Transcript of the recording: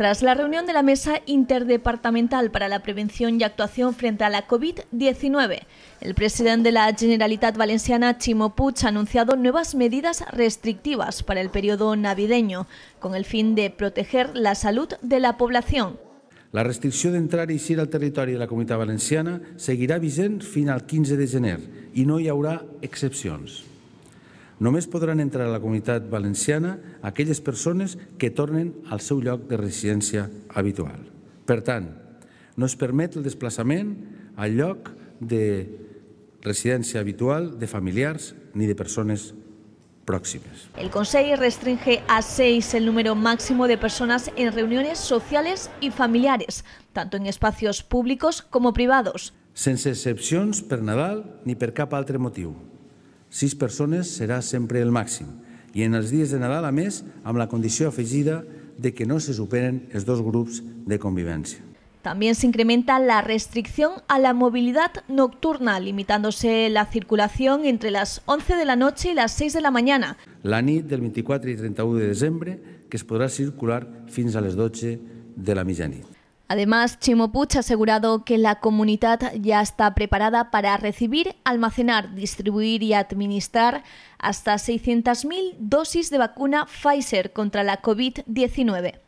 Tras la reunión de la Mesa Interdepartamental para la Prevención y Actuación frente a la COVID-19, el presidente de la Generalitat Valenciana, Chimo Puig, ha anunciado nuevas medidas restrictivas para el periodo navideño, con el fin de proteger la salud de la población. La restricción de entrar y salir al territorio de la Comunitat Valenciana seguirá vigente hasta al 15 de enero y no habrá excepciones. Només podran entrar a la comunitat valenciana aquelles persones que tornen al seu lloc de residència habitual. Per tant, no es permet el desplaçament al lloc de residència habitual de familiars ni de persones pròximes. El Consell restringe a 6 el número màxim de persones en reunions socials i familiars, tant en espais públics com privats. Sense excepcions per Nadal ni per cap altre motiu. Sis persones serà sempre el màxim. I en els dies de Nadal, a més, amb la condició afegida de que no se superen els dos grups de convivència. También se incrementa la restricción a la movilidad nocturna, limitándose la circulación entre las 11 de la noche y las 6 de la mañana. La nit del 24 i 31 de desembre, que es podrà circular fins a les 12 de la mitjanit. Además, Chimo ha asegurado que la comunidad ya está preparada para recibir, almacenar, distribuir y administrar hasta 600.000 dosis de vacuna Pfizer contra la COVID-19.